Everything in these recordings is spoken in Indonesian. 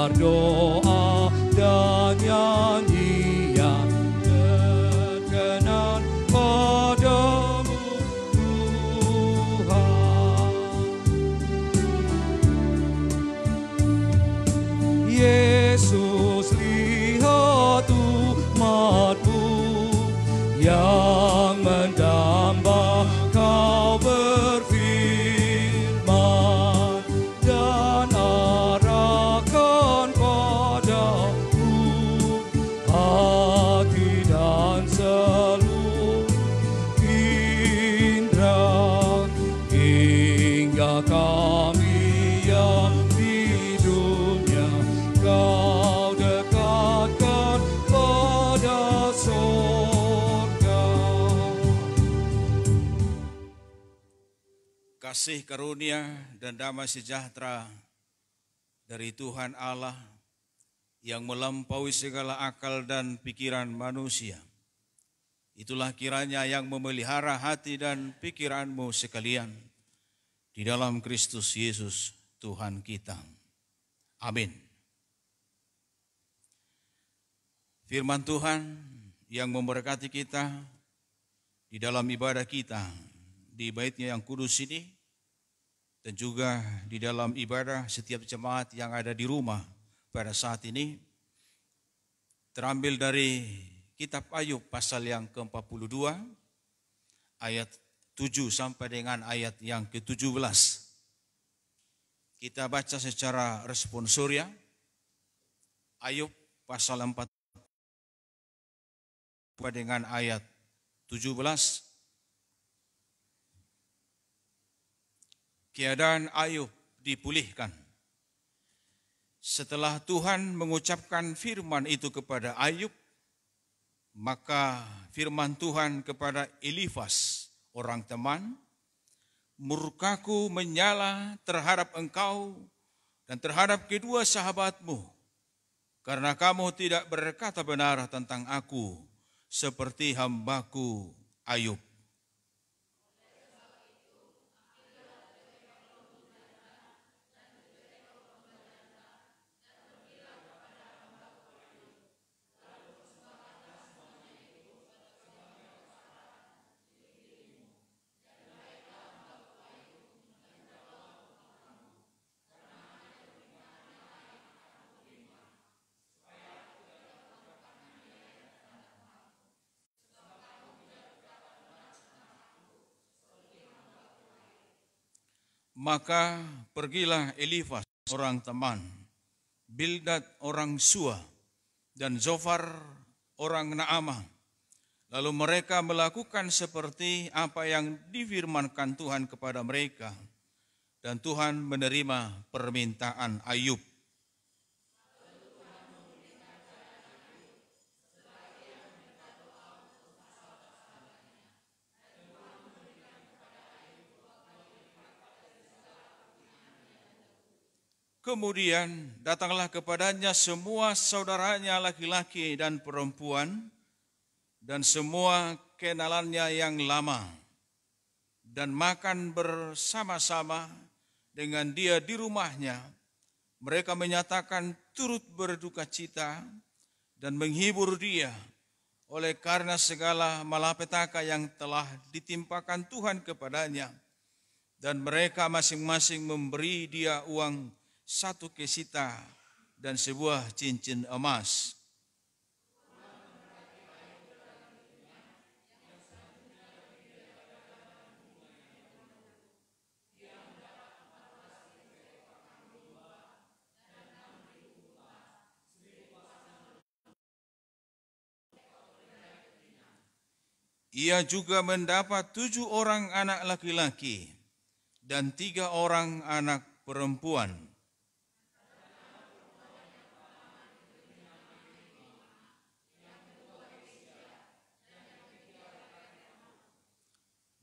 our door. kasih karunia dan damai sejahtera dari Tuhan Allah yang melampaui segala akal dan pikiran manusia. Itulah kiranya yang memelihara hati dan pikiranmu sekalian di dalam Kristus Yesus Tuhan kita. Amin. Firman Tuhan yang memberkati kita di dalam ibadah kita di baitnya yang kudus ini dan juga di dalam ibadah setiap jemaat yang ada di rumah pada saat ini terambil dari kitab Ayub pasal yang ke-42 ayat 7 sampai dengan ayat yang ke-17. Kita baca secara ya Ayub pasal 4 dengan ayat 17 keadaan Ayub dipulihkan. Setelah Tuhan mengucapkan firman itu kepada Ayub, maka firman Tuhan kepada Elifas, orang teman, murkaku menyala terhadap engkau dan terhadap kedua sahabatmu, karena kamu tidak berkata benar tentang aku, seperti hambaku Ayub. Maka pergilah Elifas orang Teman, Bildad orang Sua, dan Zofar orang Naamah. Lalu mereka melakukan seperti apa yang difirmankan Tuhan kepada mereka. Dan Tuhan menerima permintaan Ayub. Kemudian datanglah kepadanya semua saudaranya laki-laki dan perempuan dan semua kenalannya yang lama dan makan bersama-sama dengan dia di rumahnya. Mereka menyatakan turut berduka cita dan menghibur dia oleh karena segala malapetaka yang telah ditimpakan Tuhan kepadanya. Dan mereka masing-masing memberi dia uang satu kesita dan sebuah cincin emas. Ia juga mendapat tujuh orang anak laki-laki dan tiga orang anak perempuan.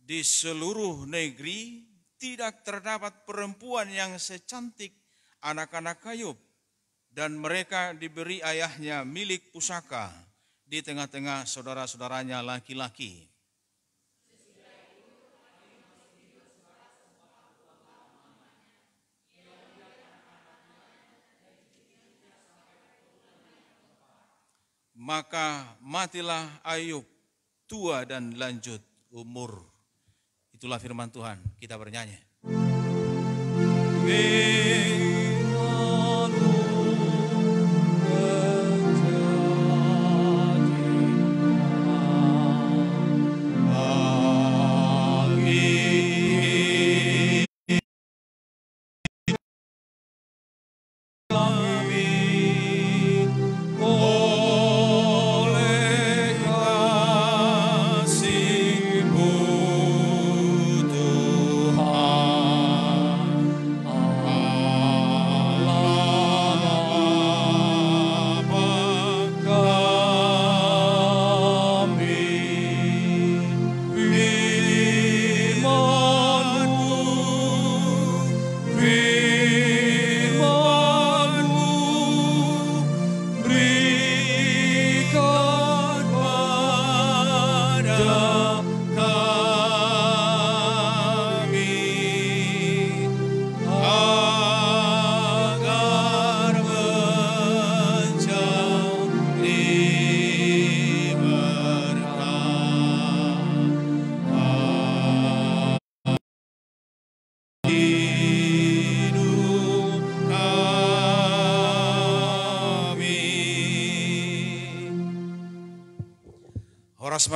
di seluruh negeri tidak terdapat perempuan yang secantik anak-anak Ayub dan mereka diberi ayahnya milik pusaka di tengah-tengah saudara-saudaranya laki-laki. Maka matilah Ayub tua dan lanjut umur. Itulah firman Tuhan. Kita bernyanyi. Hey.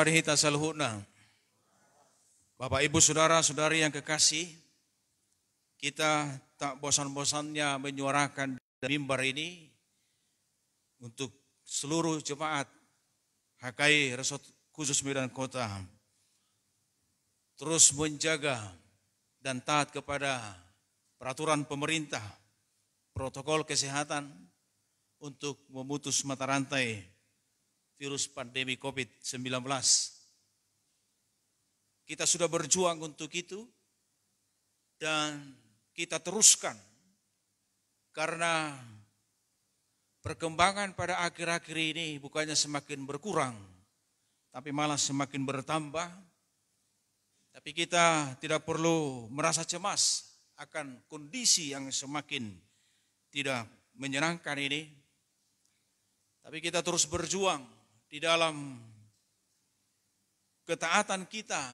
mari kita saluhutna. Bapak, Ibu, Saudara-saudari yang kekasih, kita tak bosan-bosannya menyuarakan mimbar ini untuk seluruh jemaat Hakai Resort Khusus Medan Kota. Terus menjaga dan taat kepada peraturan pemerintah, protokol kesehatan untuk memutus mata rantai virus pandemi COVID-19. Kita sudah berjuang untuk itu dan kita teruskan karena perkembangan pada akhir-akhir ini bukannya semakin berkurang, tapi malah semakin bertambah. Tapi kita tidak perlu merasa cemas akan kondisi yang semakin tidak menyenangkan ini. Tapi kita terus berjuang di dalam ketaatan kita,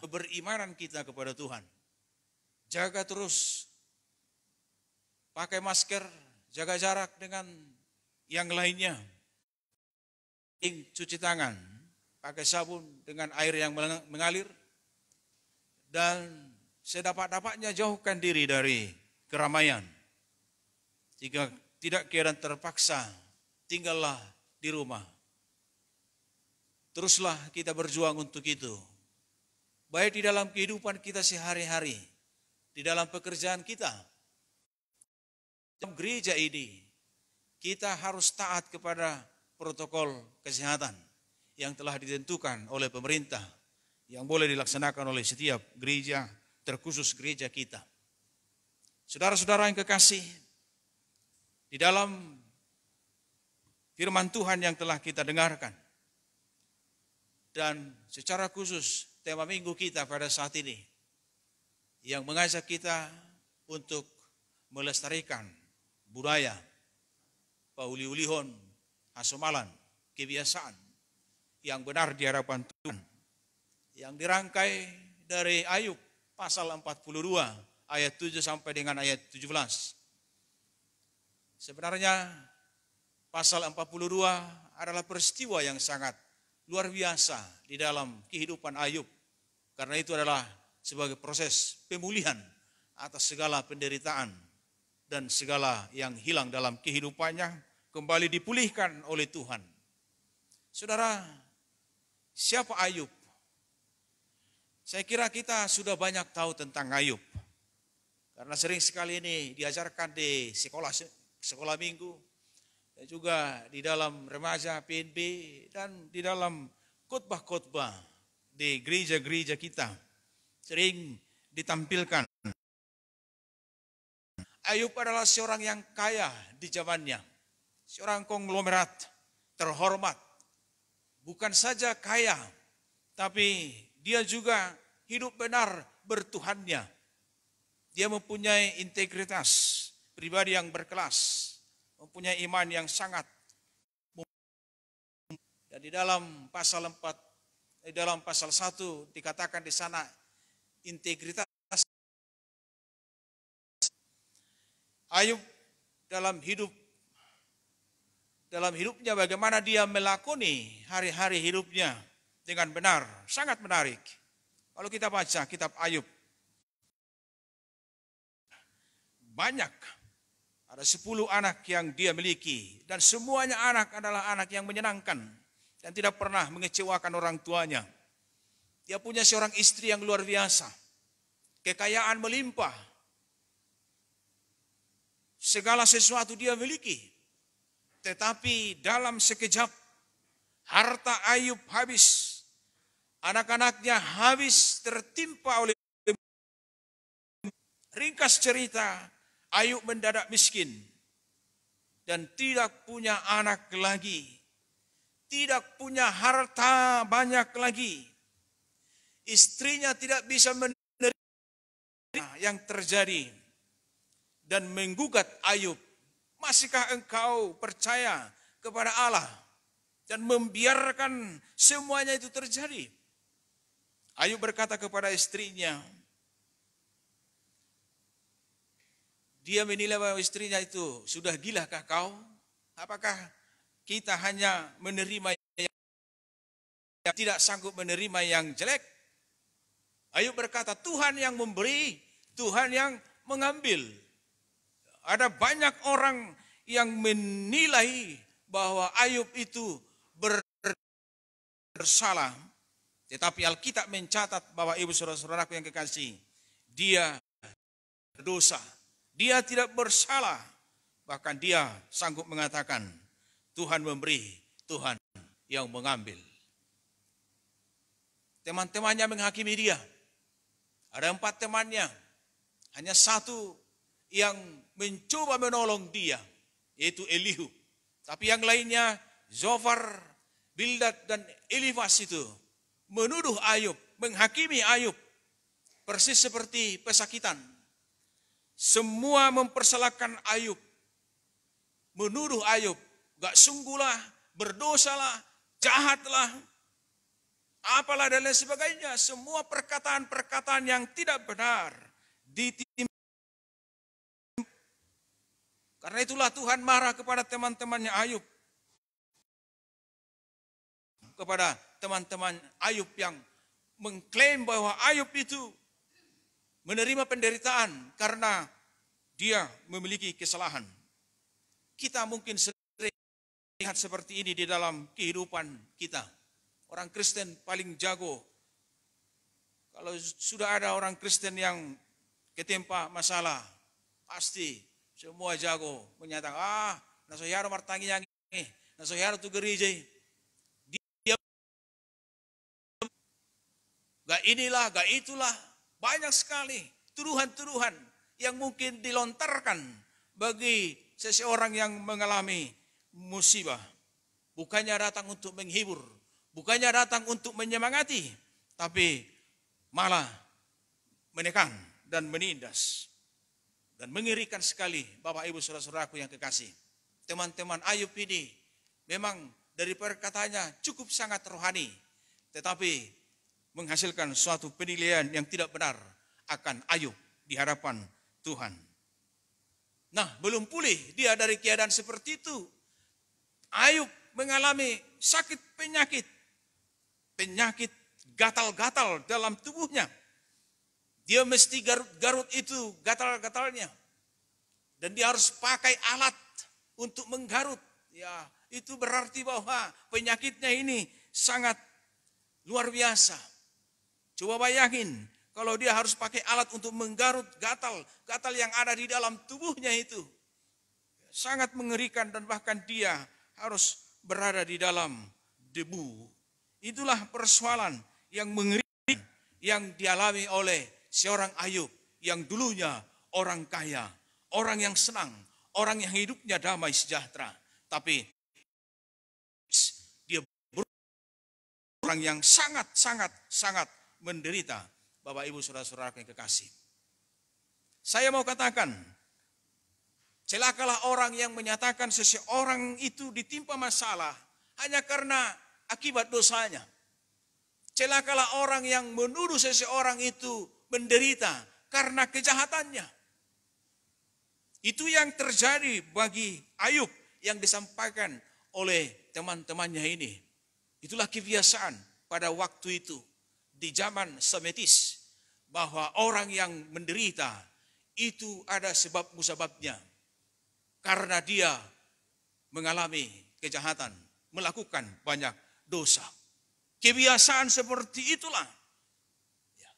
keberimanan kita kepada Tuhan. Jaga terus, pakai masker, jaga jarak dengan yang lainnya. cuci tangan, pakai sabun dengan air yang mengalir, dan sedapat-dapatnya jauhkan diri dari keramaian. Jika tidak kira terpaksa, tinggallah di rumah. Teruslah kita berjuang untuk itu. Baik di dalam kehidupan kita sehari-hari, di dalam pekerjaan kita, dalam gereja ini, kita harus taat kepada protokol kesehatan yang telah ditentukan oleh pemerintah, yang boleh dilaksanakan oleh setiap gereja, terkhusus gereja kita. Saudara-saudara yang kekasih, di dalam firman Tuhan yang telah kita dengarkan. Dan secara khusus tema minggu kita pada saat ini yang mengajak kita untuk melestarikan budaya pauli-ulihon asomalan, kebiasaan yang benar di hadapan Tuhan. Yang dirangkai dari Ayub pasal 42 ayat 7 sampai dengan ayat 17. Sebenarnya pasal 42 adalah peristiwa yang sangat luar biasa di dalam kehidupan Ayub. Karena itu adalah sebagai proses pemulihan atas segala penderitaan dan segala yang hilang dalam kehidupannya kembali dipulihkan oleh Tuhan. Saudara, siapa Ayub? Saya kira kita sudah banyak tahu tentang Ayub. Karena sering sekali ini diajarkan di sekolah sekolah minggu, dan juga di dalam remaja PNB dan di dalam khotbah-khotbah di gereja-gereja kita sering ditampilkan. Ayub adalah seorang yang kaya di zamannya, seorang konglomerat terhormat. Bukan saja kaya, tapi dia juga hidup benar bertuhannya. Dia mempunyai integritas pribadi yang berkelas mempunyai iman yang sangat dan di dalam pasal 4 di dalam pasal 1 dikatakan di sana integritas Ayub dalam hidup dalam hidupnya bagaimana dia melakoni hari-hari hidupnya dengan benar, sangat menarik. Kalau kita baca kitab Ayub banyak ada sepuluh anak yang dia miliki dan semuanya anak adalah anak yang menyenangkan dan tidak pernah mengecewakan orang tuanya. Dia punya seorang istri yang luar biasa. Kekayaan melimpah. Segala sesuatu dia miliki. Tetapi dalam sekejap harta Ayub habis. Anak-anaknya habis tertimpa oleh ringkas cerita Ayub mendadak miskin dan tidak punya anak lagi. Tidak punya harta banyak lagi. Istrinya tidak bisa menerima yang terjadi dan menggugat Ayub. Masihkah engkau percaya kepada Allah dan membiarkan semuanya itu terjadi? Ayub berkata kepada istrinya, Dia menilai bahwa istrinya itu sudah gilakah kau? Apakah kita hanya menerima yang tidak sanggup menerima yang jelek? Ayub berkata, Tuhan yang memberi, Tuhan yang mengambil. Ada banyak orang yang menilai bahwa Ayub itu bersalah. Tetapi Alkitab mencatat bahwa ibu saudara-saudaraku yang kekasih, dia berdosa. Dia tidak bersalah. Bahkan dia sanggup mengatakan, Tuhan memberi, Tuhan yang mengambil. Teman-temannya menghakimi dia. Ada empat temannya. Hanya satu yang mencoba menolong dia, yaitu Elihu. Tapi yang lainnya, Zofar, Bildad, dan Elifas itu menuduh Ayub, menghakimi Ayub. Persis seperti pesakitan semua mempersalahkan Ayub. Menuduh Ayub. Gak sungguhlah, berdosalah, jahatlah. Apalah dan lain sebagainya. Semua perkataan-perkataan yang tidak benar. Ditimpa. Karena itulah Tuhan marah kepada teman-temannya Ayub. Kepada teman-teman Ayub yang mengklaim bahwa Ayub itu menerima penderitaan karena dia memiliki kesalahan. Kita mungkin sering lihat seperti ini di dalam kehidupan kita. Orang Kristen paling jago. Kalau sudah ada orang Kristen yang ketimpa masalah, pasti semua jago menyatakan, ah, nasoyaro martangi yang ini, nasoyaro tu gereja. Dia, gak inilah, gak itulah, banyak sekali tuduhan-tuduhan yang mungkin dilontarkan bagi seseorang yang mengalami musibah. Bukannya datang untuk menghibur, bukannya datang untuk menyemangati, tapi malah menekan dan menindas. Dan mengirikan sekali Bapak Ibu saudara-saudaraku yang kekasih. Teman-teman Ayub ini memang dari perkataannya cukup sangat rohani. Tetapi menghasilkan suatu penilaian yang tidak benar akan Ayub di hadapan Tuhan. Nah, belum pulih dia dari keadaan seperti itu. Ayub mengalami sakit penyakit. Penyakit gatal-gatal dalam tubuhnya. Dia mesti garut-garut itu gatal-gatalnya. Dan dia harus pakai alat untuk menggarut. Ya, itu berarti bahwa penyakitnya ini sangat luar biasa. Coba bayangin, kalau dia harus pakai alat untuk menggarut gatal, gatal yang ada di dalam tubuhnya itu. Sangat mengerikan dan bahkan dia harus berada di dalam debu. Itulah persoalan yang mengerikan yang dialami oleh seorang Ayub yang dulunya orang kaya, orang yang senang, orang yang hidupnya damai sejahtera. Tapi dia orang yang sangat sangat sangat menderita. Bapak Ibu saudara-saudara yang kekasih. Saya mau katakan, celakalah orang yang menyatakan seseorang itu ditimpa masalah hanya karena akibat dosanya. Celakalah orang yang menuduh seseorang itu menderita karena kejahatannya. Itu yang terjadi bagi Ayub yang disampaikan oleh teman-temannya ini. Itulah kebiasaan pada waktu itu di zaman semetis bahwa orang yang menderita itu ada sebab musababnya karena dia mengalami kejahatan, melakukan banyak dosa. Kebiasaan seperti itulah.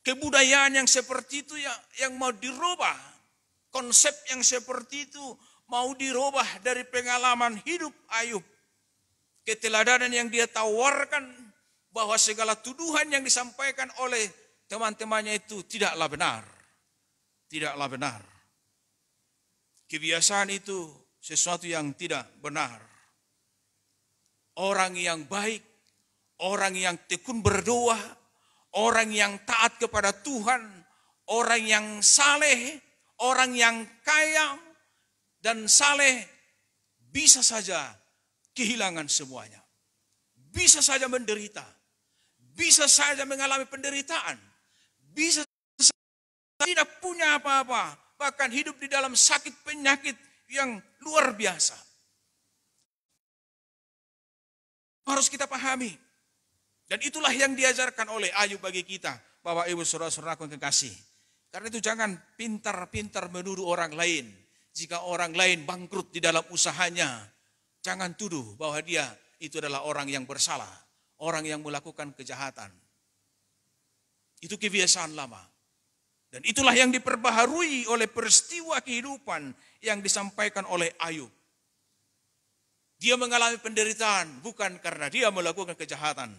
Kebudayaan yang seperti itu yang, yang mau dirubah. Konsep yang seperti itu mau dirubah dari pengalaman hidup Ayub. Keteladanan yang dia tawarkan bahwa segala tuduhan yang disampaikan oleh teman-temannya itu tidaklah benar. Tidaklah benar. Kebiasaan itu sesuatu yang tidak benar. Orang yang baik, orang yang tekun berdoa, orang yang taat kepada Tuhan, orang yang saleh, orang yang kaya dan saleh bisa saja kehilangan semuanya. Bisa saja menderita bisa saja mengalami penderitaan. Bisa saja tidak punya apa-apa. Bahkan hidup di dalam sakit penyakit yang luar biasa. Harus kita pahami. Dan itulah yang diajarkan oleh Ayub bagi kita. bahwa Ibu Saudara-saudara kekasih. Karena itu jangan pintar-pintar menuduh orang lain. Jika orang lain bangkrut di dalam usahanya, jangan tuduh bahwa dia itu adalah orang yang bersalah orang yang melakukan kejahatan. Itu kebiasaan lama. Dan itulah yang diperbaharui oleh peristiwa kehidupan yang disampaikan oleh Ayub. Dia mengalami penderitaan bukan karena dia melakukan kejahatan,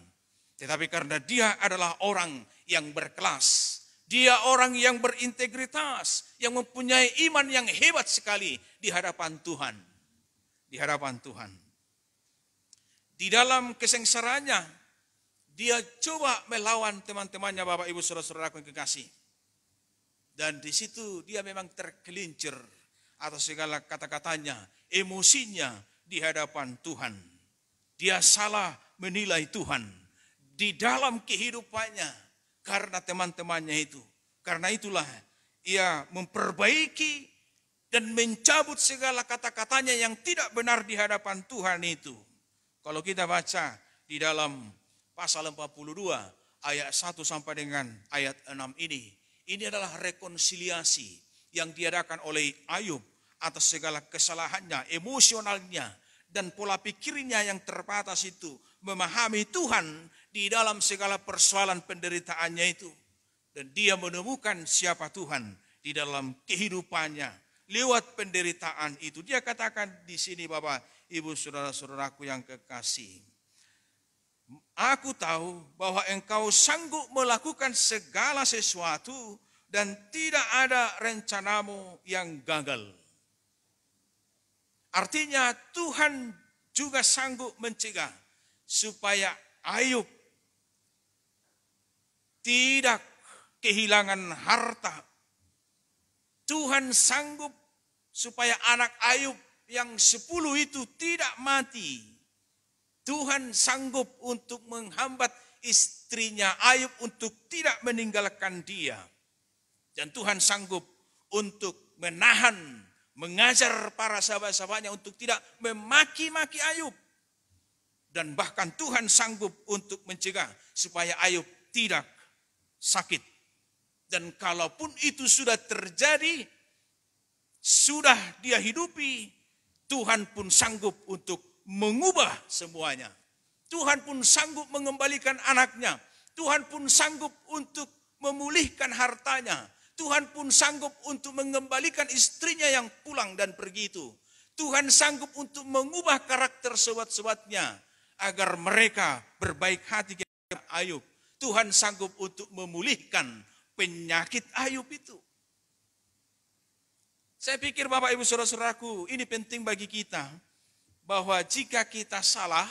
tetapi karena dia adalah orang yang berkelas. Dia orang yang berintegritas, yang mempunyai iman yang hebat sekali di hadapan Tuhan. Di hadapan Tuhan. Di dalam kesengsaraannya, dia coba melawan teman-temannya Bapak Ibu Saudara-saudara yang kekasih. Dan di situ dia memang tergelincir atas segala kata-katanya, emosinya di hadapan Tuhan. Dia salah menilai Tuhan di dalam kehidupannya karena teman-temannya itu. Karena itulah ia memperbaiki dan mencabut segala kata-katanya yang tidak benar di hadapan Tuhan itu. Kalau kita baca di dalam pasal 42 ayat 1 sampai dengan ayat 6 ini, ini adalah rekonsiliasi yang diadakan oleh Ayub atas segala kesalahannya, emosionalnya, dan pola pikirnya yang terbatas itu memahami Tuhan di dalam segala persoalan penderitaannya itu. Dan dia menemukan siapa Tuhan di dalam kehidupannya lewat penderitaan itu. Dia katakan di sini Bapak, ibu saudara-saudaraku yang kekasih. Aku tahu bahwa engkau sanggup melakukan segala sesuatu dan tidak ada rencanamu yang gagal. Artinya Tuhan juga sanggup mencegah supaya Ayub tidak kehilangan harta. Tuhan sanggup supaya anak Ayub yang sepuluh itu tidak mati. Tuhan sanggup untuk menghambat istrinya Ayub untuk tidak meninggalkan dia. Dan Tuhan sanggup untuk menahan, mengajar para sahabat-sahabatnya untuk tidak memaki-maki Ayub. Dan bahkan Tuhan sanggup untuk mencegah supaya Ayub tidak sakit. Dan kalaupun itu sudah terjadi, sudah dia hidupi, Tuhan pun sanggup untuk mengubah semuanya. Tuhan pun sanggup mengembalikan anaknya. Tuhan pun sanggup untuk memulihkan hartanya. Tuhan pun sanggup untuk mengembalikan istrinya yang pulang dan pergi itu. Tuhan sanggup untuk mengubah karakter sewat-sewatnya agar mereka berbaik hati kepada Ayub. Tuhan sanggup untuk memulihkan penyakit Ayub itu. Saya pikir Bapak Ibu Saudara-saudaraku, ini penting bagi kita bahwa jika kita salah,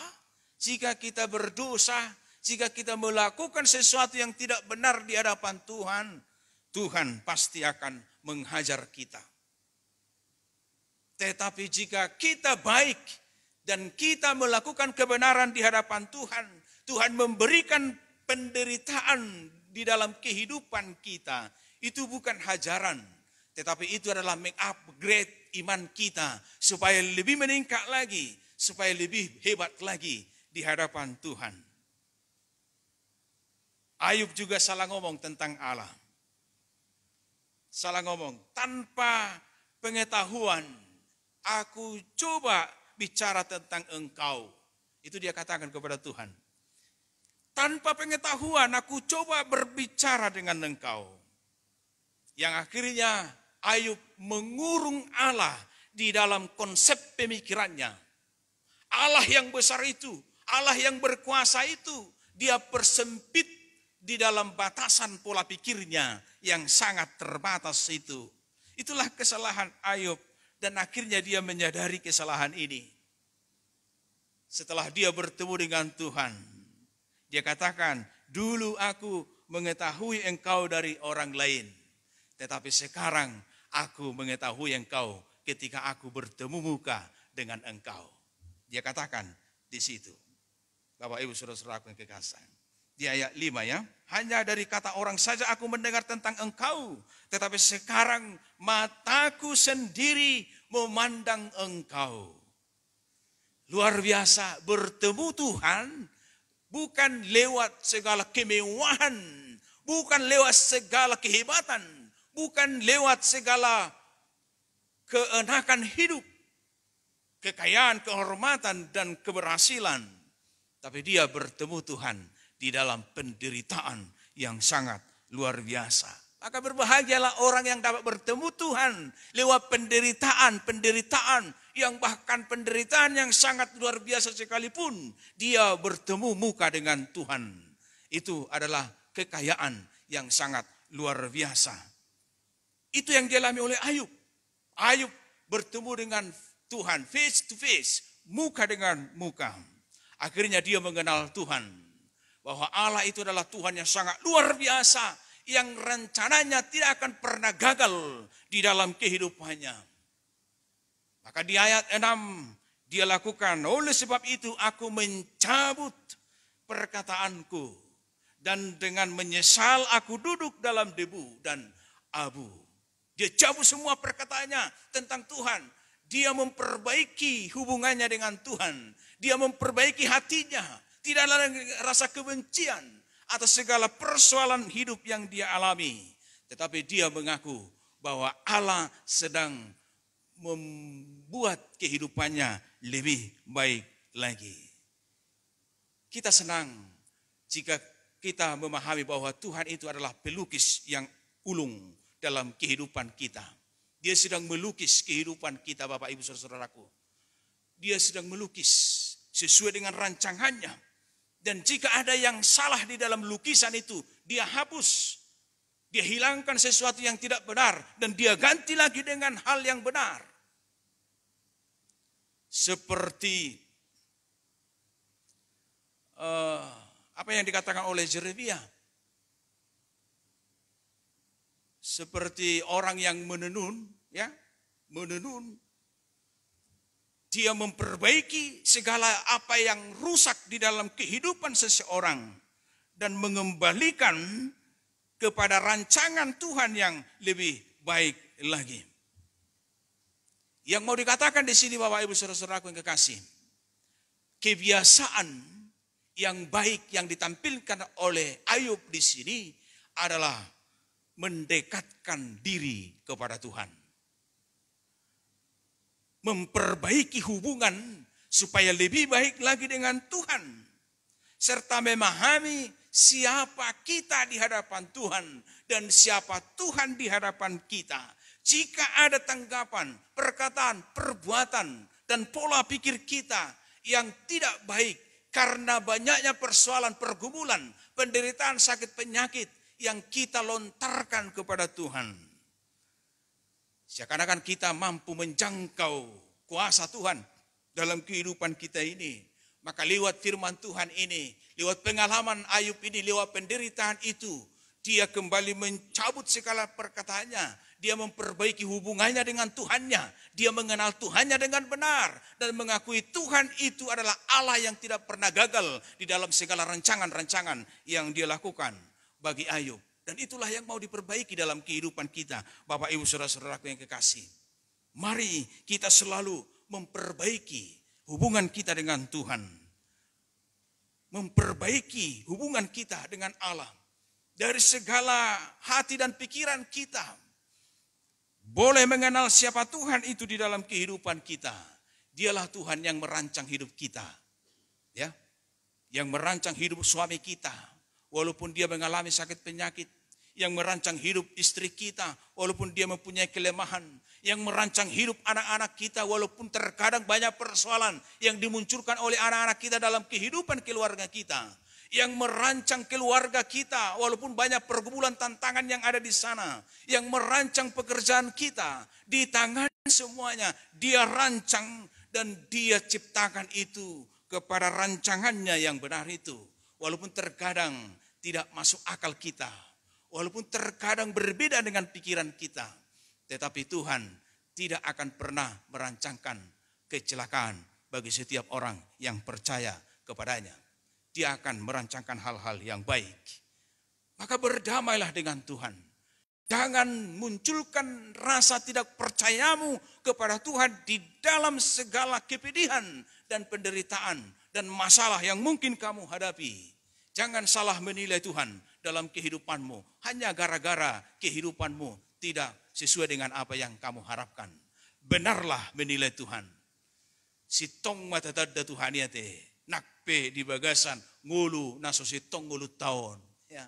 jika kita berdosa, jika kita melakukan sesuatu yang tidak benar di hadapan Tuhan, Tuhan pasti akan menghajar kita. Tetapi jika kita baik dan kita melakukan kebenaran di hadapan Tuhan, Tuhan memberikan penderitaan di dalam kehidupan kita. Itu bukan hajaran, tetapi itu adalah make up grade iman kita supaya lebih meningkat lagi, supaya lebih hebat lagi di hadapan Tuhan. Ayub juga salah ngomong tentang Allah. Salah ngomong, tanpa pengetahuan aku coba bicara tentang engkau. Itu dia katakan kepada Tuhan. Tanpa pengetahuan aku coba berbicara dengan engkau. Yang akhirnya Ayub mengurung Allah di dalam konsep pemikirannya. Allah yang besar itu, Allah yang berkuasa itu, dia persempit di dalam batasan pola pikirnya yang sangat terbatas itu. Itulah kesalahan Ayub dan akhirnya dia menyadari kesalahan ini. Setelah dia bertemu dengan Tuhan, dia katakan, "Dulu aku mengetahui engkau dari orang lain, tetapi sekarang Aku mengetahui engkau ketika aku bertemu muka dengan engkau. Dia katakan di situ. Bapak Ibu Saudara-saudara aku yang kekasih. Di ayat 5 ya. Hanya dari kata orang saja aku mendengar tentang engkau. Tetapi sekarang mataku sendiri memandang engkau. Luar biasa bertemu Tuhan bukan lewat segala kemewahan, bukan lewat segala kehebatan, Bukan lewat segala keenakan hidup, kekayaan, kehormatan, dan keberhasilan. Tapi dia bertemu Tuhan di dalam penderitaan yang sangat luar biasa. Maka berbahagialah orang yang dapat bertemu Tuhan lewat penderitaan, penderitaan yang bahkan penderitaan yang sangat luar biasa sekalipun dia bertemu muka dengan Tuhan. Itu adalah kekayaan yang sangat luar biasa. Itu yang dialami oleh Ayub. Ayub bertemu dengan Tuhan face to face, muka dengan muka. Akhirnya dia mengenal Tuhan. Bahwa Allah itu adalah Tuhan yang sangat luar biasa. Yang rencananya tidak akan pernah gagal di dalam kehidupannya. Maka di ayat 6 dia lakukan. Oleh sebab itu aku mencabut perkataanku. Dan dengan menyesal aku duduk dalam debu dan abu. Dia cabut semua perkataannya tentang Tuhan. Dia memperbaiki hubungannya dengan Tuhan. Dia memperbaiki hatinya. Tidak ada rasa kebencian atas segala persoalan hidup yang dia alami. Tetapi dia mengaku bahwa Allah sedang membuat kehidupannya lebih baik lagi. Kita senang jika kita memahami bahwa Tuhan itu adalah pelukis yang ulung dalam kehidupan kita. Dia sedang melukis kehidupan kita Bapak Ibu Saudara-saudaraku. Dia sedang melukis sesuai dengan rancangannya. Dan jika ada yang salah di dalam lukisan itu, dia hapus. Dia hilangkan sesuatu yang tidak benar dan dia ganti lagi dengan hal yang benar. Seperti uh, apa yang dikatakan oleh Jeremiah seperti orang yang menenun, ya, menenun. Dia memperbaiki segala apa yang rusak di dalam kehidupan seseorang dan mengembalikan kepada rancangan Tuhan yang lebih baik lagi. Yang mau dikatakan di sini Bapak Ibu Saudara-saudaraku yang kekasih, kebiasaan yang baik yang ditampilkan oleh Ayub di sini adalah mendekatkan diri kepada Tuhan. Memperbaiki hubungan supaya lebih baik lagi dengan Tuhan. Serta memahami siapa kita di hadapan Tuhan dan siapa Tuhan di hadapan kita. Jika ada tanggapan, perkataan, perbuatan, dan pola pikir kita yang tidak baik karena banyaknya persoalan pergumulan, penderitaan, sakit, penyakit, yang kita lontarkan kepada Tuhan. Seakan-akan kita mampu menjangkau kuasa Tuhan dalam kehidupan kita ini. Maka lewat firman Tuhan ini, lewat pengalaman Ayub ini, lewat penderitaan itu, dia kembali mencabut segala perkataannya. Dia memperbaiki hubungannya dengan Tuhannya. Dia mengenal Tuhannya dengan benar. Dan mengakui Tuhan itu adalah Allah yang tidak pernah gagal di dalam segala rancangan-rancangan yang dia lakukan bagi Ayub. Dan itulah yang mau diperbaiki dalam kehidupan kita. Bapak Ibu Saudara-saudaraku yang kekasih. Mari kita selalu memperbaiki hubungan kita dengan Tuhan. Memperbaiki hubungan kita dengan Allah. Dari segala hati dan pikiran kita. Boleh mengenal siapa Tuhan itu di dalam kehidupan kita. Dialah Tuhan yang merancang hidup kita. Ya. Yang merancang hidup suami kita, walaupun dia mengalami sakit penyakit, yang merancang hidup istri kita, walaupun dia mempunyai kelemahan, yang merancang hidup anak-anak kita, walaupun terkadang banyak persoalan yang dimunculkan oleh anak-anak kita dalam kehidupan keluarga kita, yang merancang keluarga kita, walaupun banyak pergumulan tantangan yang ada di sana, yang merancang pekerjaan kita, di tangan semuanya, dia rancang dan dia ciptakan itu kepada rancangannya yang benar itu. Walaupun terkadang tidak masuk akal kita. Walaupun terkadang berbeda dengan pikiran kita. Tetapi Tuhan tidak akan pernah merancangkan kecelakaan bagi setiap orang yang percaya kepadanya. Dia akan merancangkan hal-hal yang baik. Maka berdamailah dengan Tuhan. Jangan munculkan rasa tidak percayamu kepada Tuhan di dalam segala kepedihan dan penderitaan dan masalah yang mungkin kamu hadapi. Jangan salah menilai Tuhan dalam kehidupanmu. Hanya gara-gara kehidupanmu tidak sesuai dengan apa yang kamu harapkan. Benarlah menilai Tuhan. Si tong mata tada Tuhan ya teh. Nakpe di bagasan ngulu naso si tong ngulu tahun. Ya.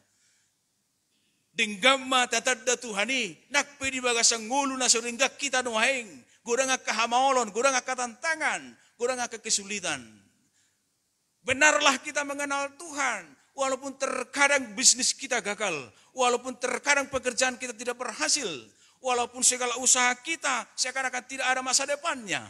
Denggam mata tada Tuhan ini. Nakpe di bagasan ngulu naso ringgak kita nuhaing. Gurang akahamolon, gurang akatantangan, gurang kesulitan. Benarlah kita mengenal Tuhan walaupun terkadang bisnis kita gagal, walaupun terkadang pekerjaan kita tidak berhasil, walaupun segala usaha kita seakan-akan tidak ada masa depannya.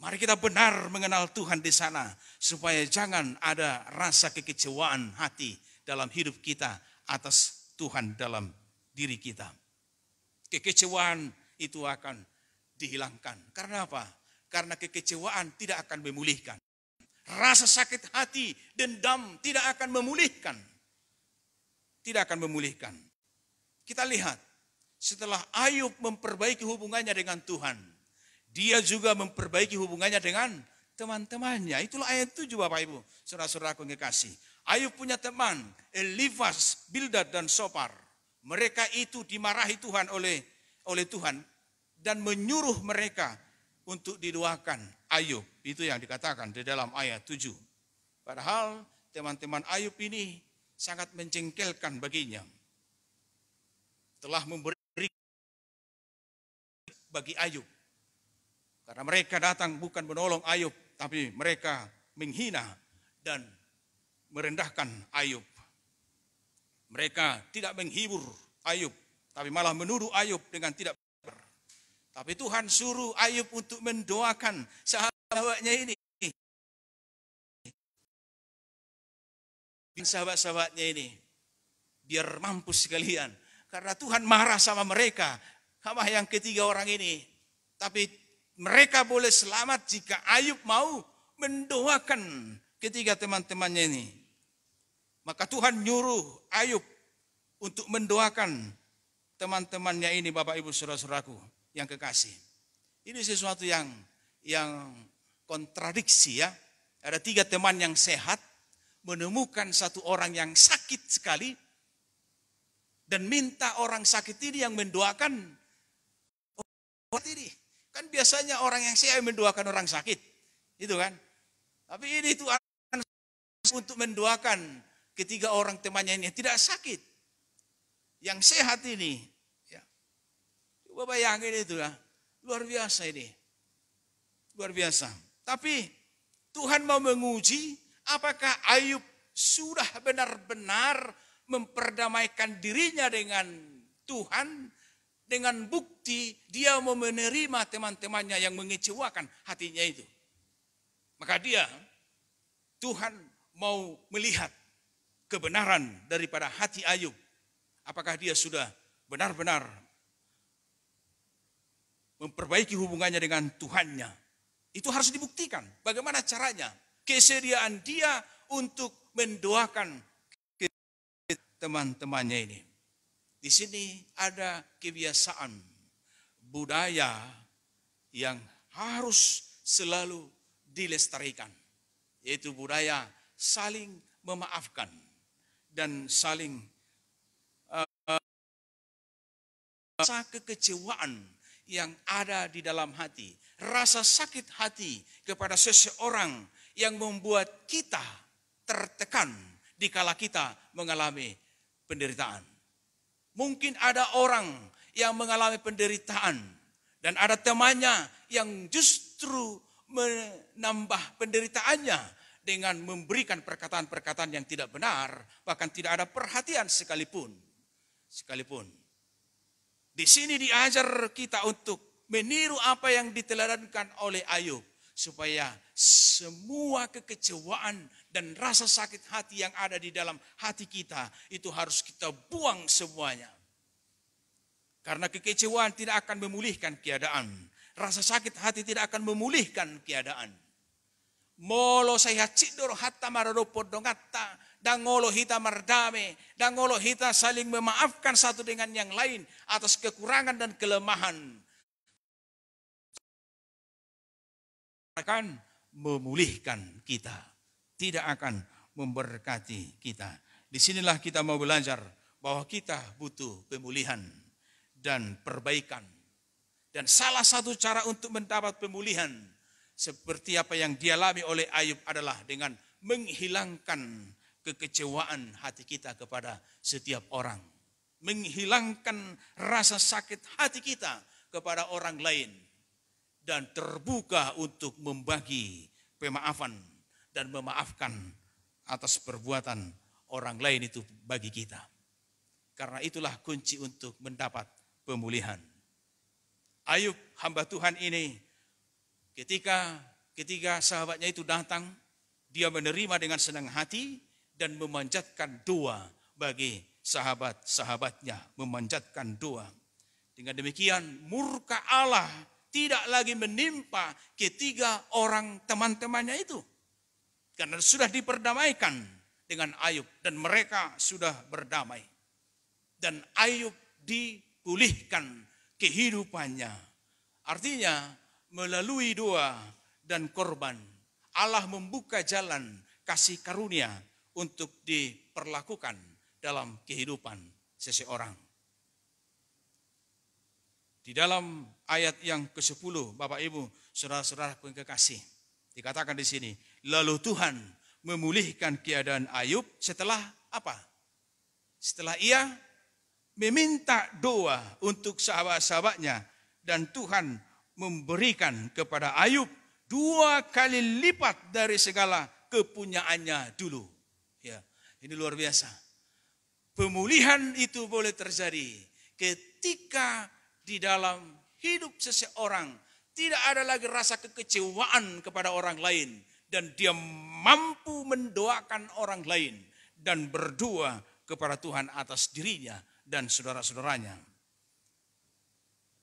Mari kita benar mengenal Tuhan di sana, supaya jangan ada rasa kekecewaan hati dalam hidup kita atas Tuhan dalam diri kita. Kekecewaan itu akan dihilangkan. Karena apa? Karena kekecewaan tidak akan memulihkan. Rasa sakit hati, dendam tidak akan memulihkan. Tidak akan memulihkan. Kita lihat, setelah Ayub memperbaiki hubungannya dengan Tuhan, dia juga memperbaiki hubungannya dengan teman-temannya. Itulah ayat 7 Bapak Ibu, saudara surah yang kasih. Ayub punya teman, Elifas, Bildad dan Sopar. Mereka itu dimarahi Tuhan oleh oleh Tuhan dan menyuruh mereka untuk didoakan Ayub. Itu yang dikatakan di dalam ayat 7. Padahal teman-teman Ayub ini sangat mencengkelkan baginya. Telah memberi bagi Ayub. Karena mereka datang bukan menolong Ayub, tapi mereka menghina dan merendahkan Ayub. Mereka tidak menghibur Ayub, tapi malah menuduh Ayub dengan tidak tapi Tuhan suruh Ayub untuk mendoakan sahabatnya ini. Sahabat-sahabatnya ini. Biar mampus sekalian. Karena Tuhan marah sama mereka. Sama yang ketiga orang ini. Tapi mereka boleh selamat jika Ayub mau mendoakan ketiga teman-temannya ini. Maka Tuhan nyuruh Ayub untuk mendoakan teman-temannya ini Bapak Ibu Saudara-saudaraku yang kekasih. Ini sesuatu yang yang kontradiksi ya. Ada tiga teman yang sehat menemukan satu orang yang sakit sekali dan minta orang sakit ini yang mendoakan orang ini. Kan biasanya orang yang sehat mendoakan orang sakit. Itu kan. Tapi ini itu untuk mendoakan ketiga orang temannya ini tidak sakit. Yang sehat ini Gue bayangin itu ya. Luar biasa ini. Luar biasa. Tapi Tuhan mau menguji apakah Ayub sudah benar-benar memperdamaikan dirinya dengan Tuhan dengan bukti dia mau menerima teman-temannya yang mengecewakan hatinya itu. Maka dia Tuhan mau melihat kebenaran daripada hati Ayub. Apakah dia sudah benar-benar memperbaiki hubungannya dengan Tuhannya. Itu harus dibuktikan. Bagaimana caranya? Kesediaan dia untuk mendoakan teman-temannya ini. Di sini ada kebiasaan budaya yang harus selalu dilestarikan. Yaitu budaya saling memaafkan dan saling uh, rasa kekecewaan yang ada di dalam hati. Rasa sakit hati kepada seseorang yang membuat kita tertekan dikala kita mengalami penderitaan. Mungkin ada orang yang mengalami penderitaan dan ada temannya yang justru menambah penderitaannya dengan memberikan perkataan-perkataan yang tidak benar, bahkan tidak ada perhatian sekalipun. Sekalipun di sini diajar kita untuk meniru apa yang diteladankan oleh Ayub. Supaya semua kekecewaan dan rasa sakit hati yang ada di dalam hati kita itu harus kita buang semuanya. Karena kekecewaan tidak akan memulihkan keadaan. Rasa sakit hati tidak akan memulihkan keadaan. Molo saya cidor hatta maradopo dan ngolo kita merdame, dan kita saling memaafkan satu dengan yang lain atas kekurangan dan kelemahan. Akan memulihkan kita, tidak akan memberkati kita. Disinilah kita mau belajar bahwa kita butuh pemulihan dan perbaikan. Dan salah satu cara untuk mendapat pemulihan seperti apa yang dialami oleh Ayub adalah dengan menghilangkan kekecewaan hati kita kepada setiap orang. Menghilangkan rasa sakit hati kita kepada orang lain. Dan terbuka untuk membagi pemaafan dan memaafkan atas perbuatan orang lain itu bagi kita. Karena itulah kunci untuk mendapat pemulihan. Ayub hamba Tuhan ini ketika ketiga sahabatnya itu datang, dia menerima dengan senang hati, dan memanjatkan doa bagi sahabat-sahabatnya, memanjatkan doa. Dengan demikian murka Allah tidak lagi menimpa ketiga orang teman-temannya itu. Karena sudah diperdamaikan dengan Ayub dan mereka sudah berdamai. Dan Ayub dipulihkan kehidupannya. Artinya melalui doa dan korban Allah membuka jalan kasih karunia untuk diperlakukan dalam kehidupan seseorang. Di dalam ayat yang ke-10, Bapak Ibu, saudara-saudara pengkekasih, dikatakan di sini, lalu Tuhan memulihkan keadaan Ayub setelah apa? Setelah ia meminta doa untuk sahabat-sahabatnya dan Tuhan memberikan kepada Ayub dua kali lipat dari segala kepunyaannya dulu. Ini luar biasa. Pemulihan itu boleh terjadi ketika di dalam hidup seseorang tidak ada lagi rasa kekecewaan kepada orang lain dan dia mampu mendoakan orang lain dan berdoa kepada Tuhan atas dirinya dan saudara-saudaranya.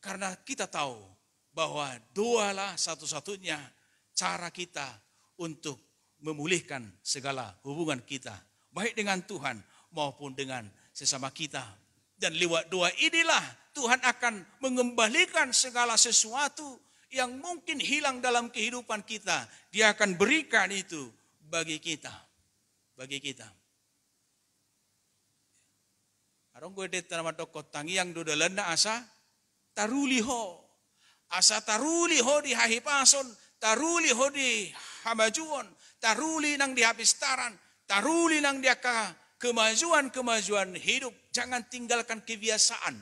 Karena kita tahu bahwa doalah satu-satunya cara kita untuk memulihkan segala hubungan kita baik dengan Tuhan maupun dengan sesama kita. Dan lewat doa inilah Tuhan akan mengembalikan segala sesuatu yang mungkin hilang dalam kehidupan kita. Dia akan berikan itu bagi kita. Bagi kita. Arong gue det nama toko tangi yang lenda asa taruliho. Asa taruliho di hahipason, taruliho di hamajuon, taruli nang di taran. Taruli nang dia ka kemajuan-kemajuan hidup. Jangan tinggalkan kebiasaan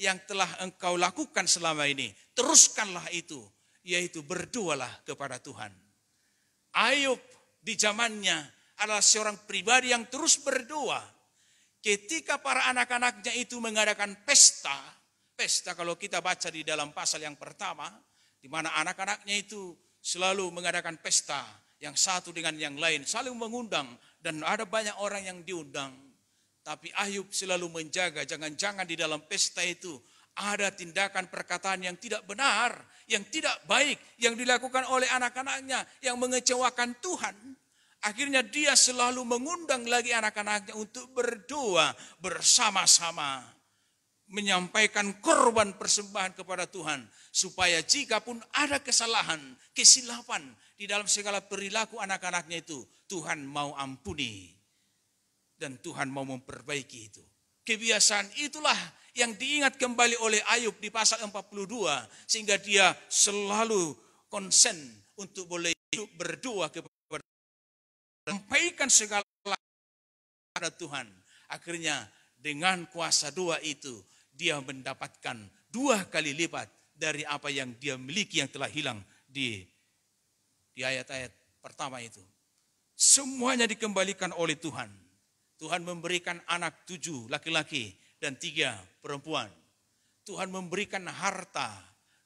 yang telah engkau lakukan selama ini. Teruskanlah itu. Yaitu berdualah kepada Tuhan. Ayub di zamannya adalah seorang pribadi yang terus berdoa. Ketika para anak-anaknya itu mengadakan pesta, pesta kalau kita baca di dalam pasal yang pertama, di mana anak-anaknya itu selalu mengadakan pesta yang satu dengan yang lain, saling mengundang dan ada banyak orang yang diundang. Tapi Ayub selalu menjaga, jangan-jangan di dalam pesta itu ada tindakan perkataan yang tidak benar, yang tidak baik, yang dilakukan oleh anak-anaknya, yang mengecewakan Tuhan. Akhirnya dia selalu mengundang lagi anak-anaknya untuk berdoa bersama-sama. Menyampaikan korban persembahan kepada Tuhan. Supaya jika pun ada kesalahan, kesilapan, di dalam segala perilaku anak-anaknya itu, Tuhan mau ampuni dan Tuhan mau memperbaiki itu. Kebiasaan itulah yang diingat kembali oleh Ayub di pasal 42 sehingga dia selalu konsen untuk boleh berdoa kepada sampaikan segala kepada Tuhan. Akhirnya dengan kuasa doa itu dia mendapatkan dua kali lipat dari apa yang dia miliki yang telah hilang di di ayat-ayat pertama itu. Semuanya dikembalikan oleh Tuhan. Tuhan memberikan anak tujuh laki-laki dan tiga perempuan. Tuhan memberikan harta,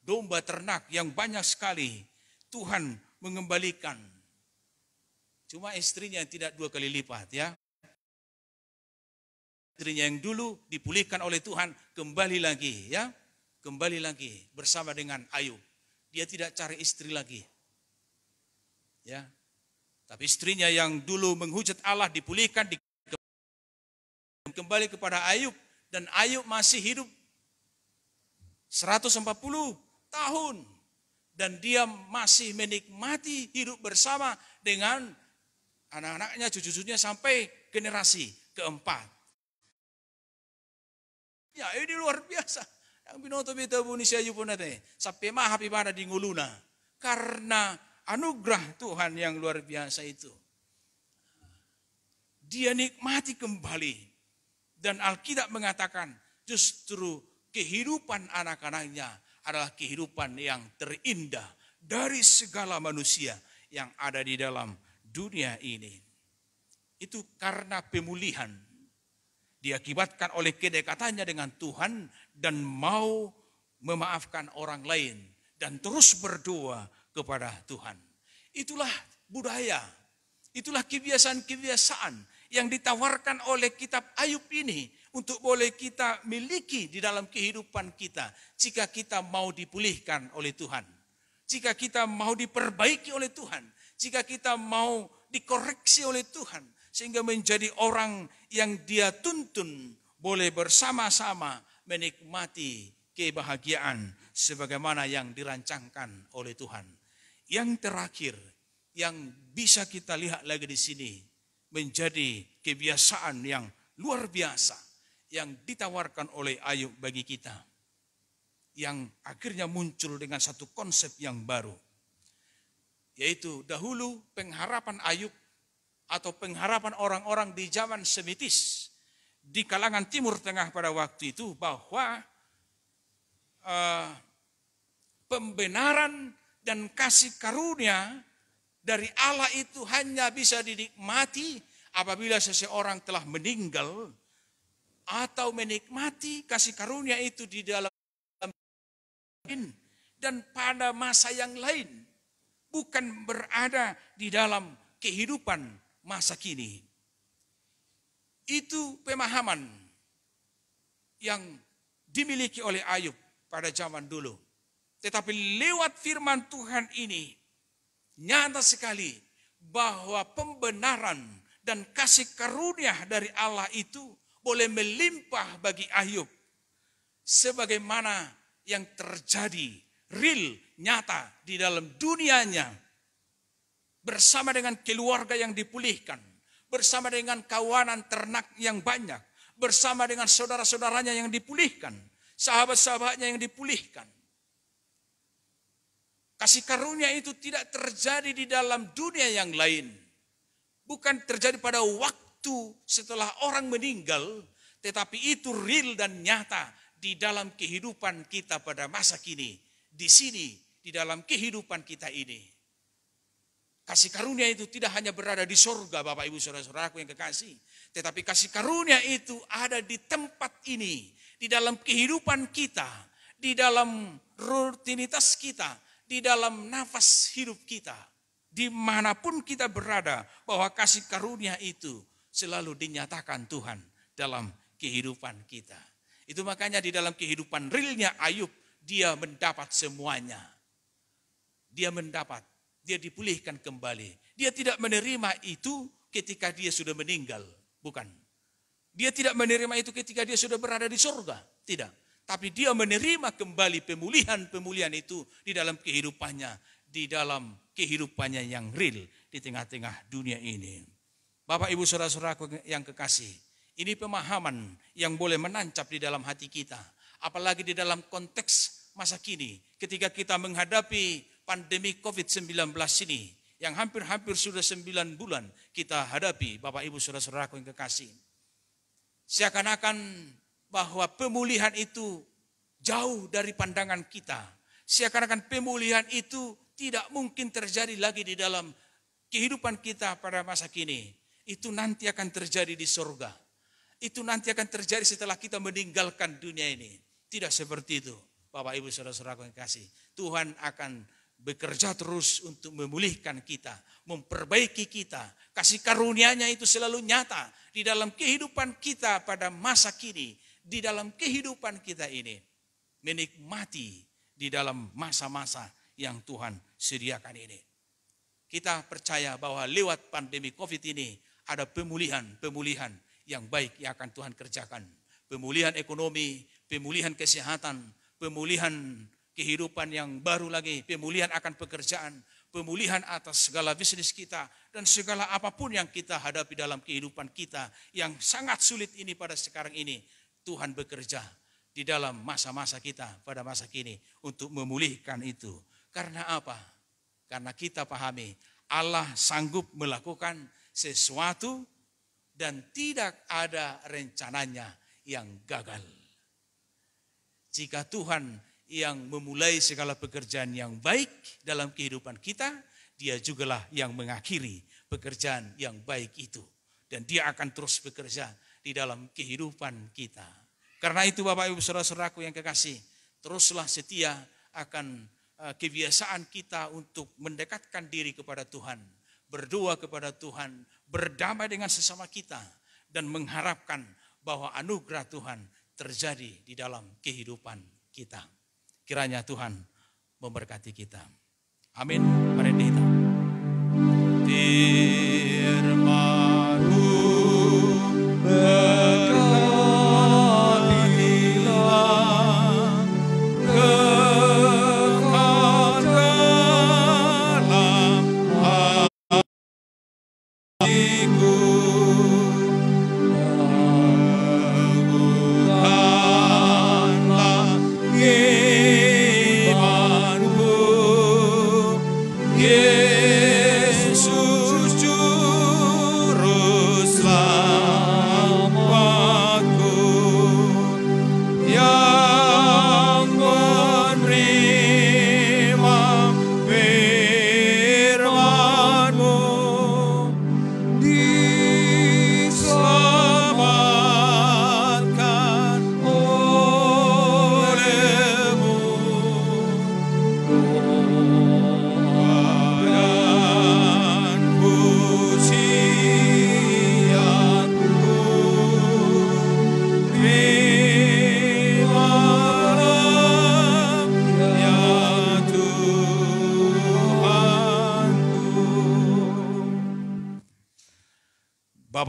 domba ternak yang banyak sekali. Tuhan mengembalikan. Cuma istrinya yang tidak dua kali lipat ya. Istrinya yang dulu dipulihkan oleh Tuhan kembali lagi ya. Kembali lagi bersama dengan Ayub. Dia tidak cari istri lagi, Ya. Tapi istrinya yang dulu menghujat Allah dipulihkan di kembali kepada Ayub dan Ayub masih hidup 140 tahun dan dia masih menikmati hidup bersama dengan anak-anaknya, cucu-cucunya sampai generasi keempat. Ya ini luar biasa. Yang binoto bita bunisi ayupunate. Sampai maha pimana di nguluna. Karena anugerah Tuhan yang luar biasa itu. Dia nikmati kembali. Dan Alkitab mengatakan justru kehidupan anak-anaknya adalah kehidupan yang terindah dari segala manusia yang ada di dalam dunia ini. Itu karena pemulihan diakibatkan oleh kedekatannya dengan Tuhan dan mau memaafkan orang lain dan terus berdoa kepada Tuhan. Itulah budaya, itulah kebiasaan-kebiasaan yang ditawarkan oleh kitab Ayub ini untuk boleh kita miliki di dalam kehidupan kita jika kita mau dipulihkan oleh Tuhan. Jika kita mau diperbaiki oleh Tuhan, jika kita mau dikoreksi oleh Tuhan sehingga menjadi orang yang dia tuntun boleh bersama-sama menikmati kebahagiaan sebagaimana yang dirancangkan oleh Tuhan. Yang terakhir yang bisa kita lihat lagi di sini menjadi kebiasaan yang luar biasa yang ditawarkan oleh Ayub bagi kita yang akhirnya muncul dengan satu konsep yang baru yaitu dahulu pengharapan Ayub atau pengharapan orang-orang di zaman Semitis di kalangan Timur Tengah pada waktu itu bahwa uh, pembenaran dan kasih karunia dari Allah itu hanya bisa dinikmati apabila seseorang telah meninggal atau menikmati kasih karunia itu di dalam dan pada masa yang lain bukan berada di dalam kehidupan masa kini. Itu pemahaman yang dimiliki oleh Ayub pada zaman dulu. Tetapi lewat firman Tuhan ini, nyata sekali bahwa pembenaran dan kasih karunia dari Allah itu boleh melimpah bagi Ayub. Sebagaimana yang terjadi real, nyata di dalam dunianya. Bersama dengan keluarga yang dipulihkan. Bersama dengan kawanan ternak yang banyak. Bersama dengan saudara-saudaranya yang dipulihkan. Sahabat-sahabatnya yang dipulihkan Kasih karunia itu tidak terjadi di dalam dunia yang lain. Bukan terjadi pada waktu setelah orang meninggal, tetapi itu real dan nyata di dalam kehidupan kita pada masa kini. Di sini, di dalam kehidupan kita ini. Kasih karunia itu tidak hanya berada di surga Bapak Ibu Saudara-saudaraku yang kekasih. Tetapi kasih karunia itu ada di tempat ini. Di dalam kehidupan kita. Di dalam rutinitas kita di dalam nafas hidup kita, dimanapun kita berada, bahwa kasih karunia itu selalu dinyatakan Tuhan dalam kehidupan kita. Itu makanya di dalam kehidupan realnya Ayub, dia mendapat semuanya. Dia mendapat, dia dipulihkan kembali. Dia tidak menerima itu ketika dia sudah meninggal, bukan. Dia tidak menerima itu ketika dia sudah berada di surga, tidak. Tapi dia menerima kembali pemulihan-pemulihan itu di dalam kehidupannya. Di dalam kehidupannya yang real di tengah-tengah dunia ini. Bapak, Ibu, saudara saudara yang kekasih. Ini pemahaman yang boleh menancap di dalam hati kita. Apalagi di dalam konteks masa kini. Ketika kita menghadapi pandemi COVID-19 ini yang hampir-hampir sudah sembilan bulan kita hadapi, Bapak Ibu saudara saudara yang kekasih. Seakan-akan bahwa pemulihan itu jauh dari pandangan kita. Seakan-akan pemulihan itu tidak mungkin terjadi lagi di dalam kehidupan kita pada masa kini. Itu nanti akan terjadi di surga. Itu nanti akan terjadi setelah kita meninggalkan dunia ini. Tidak seperti itu. Bapak Ibu Saudara-saudara yang kasih. Tuhan akan bekerja terus untuk memulihkan kita, memperbaiki kita. Kasih karunia-Nya itu selalu nyata di dalam kehidupan kita pada masa kini di dalam kehidupan kita ini menikmati di dalam masa-masa yang Tuhan sediakan ini. Kita percaya bahwa lewat pandemi Covid ini ada pemulihan-pemulihan yang baik yang akan Tuhan kerjakan. Pemulihan ekonomi, pemulihan kesehatan, pemulihan kehidupan yang baru lagi, pemulihan akan pekerjaan, pemulihan atas segala bisnis kita, dan segala apapun yang kita hadapi dalam kehidupan kita yang sangat sulit ini pada sekarang ini. Tuhan bekerja di dalam masa-masa kita pada masa kini untuk memulihkan itu. Karena apa? Karena kita pahami Allah sanggup melakukan sesuatu dan tidak ada rencananya yang gagal. Jika Tuhan yang memulai segala pekerjaan yang baik dalam kehidupan kita, dia jugalah yang mengakhiri pekerjaan yang baik itu. Dan dia akan terus bekerja di dalam kehidupan kita. Karena itu Bapak Ibu Saudara-saudaraku yang kekasih, teruslah setia akan eh, kebiasaan kita untuk mendekatkan diri kepada Tuhan, berdoa kepada Tuhan, berdamai dengan sesama kita dan mengharapkan bahwa anugerah Tuhan terjadi di dalam kehidupan kita. Kiranya Tuhan memberkati kita. Amin. Mari kita. Firman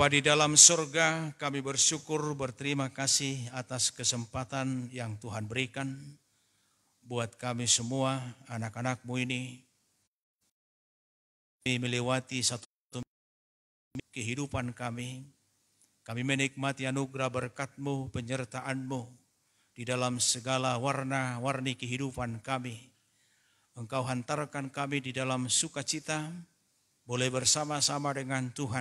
di dalam surga, kami bersyukur berterima kasih atas kesempatan yang Tuhan berikan buat kami semua, anak-anakmu ini. Kami melewati satu kehidupan kami. Kami menikmati anugerah berkatmu, penyertaanmu di dalam segala warna-warni kehidupan kami. Engkau hantarkan kami di dalam sukacita, boleh bersama-sama dengan Tuhan.